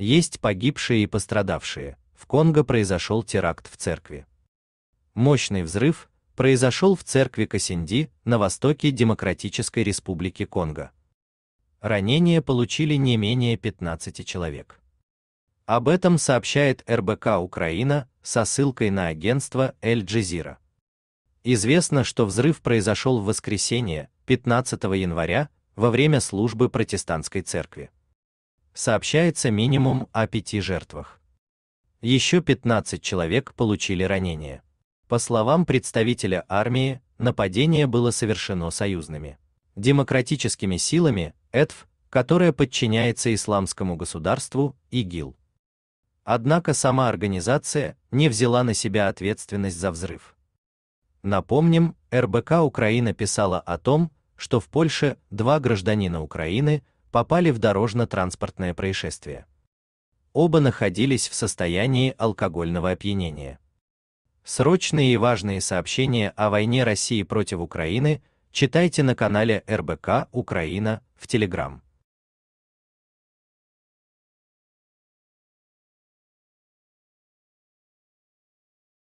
Есть погибшие и пострадавшие. В Конго произошел теракт в церкви. Мощный взрыв произошел в церкви Касинди на востоке Демократической Республики Конго. Ранения получили не менее 15 человек. Об этом сообщает РБК Украина со ссылкой на агентство Эль-Джазира. Известно, что взрыв произошел в воскресенье, 15 января, во время службы протестантской церкви сообщается минимум о пяти жертвах. Еще 15 человек получили ранения. По словам представителя армии, нападение было совершено союзными демократическими силами ЭТФ, которая подчиняется исламскому государству ИГИЛ. Однако сама организация не взяла на себя ответственность за взрыв. Напомним, РБК Украина писала о том, что в Польше два гражданина Украины попали в дорожно-транспортное происшествие. Оба находились в состоянии алкогольного опьянения. Срочные и важные сообщения о войне России против Украины читайте на канале РБК Украина в Телеграм.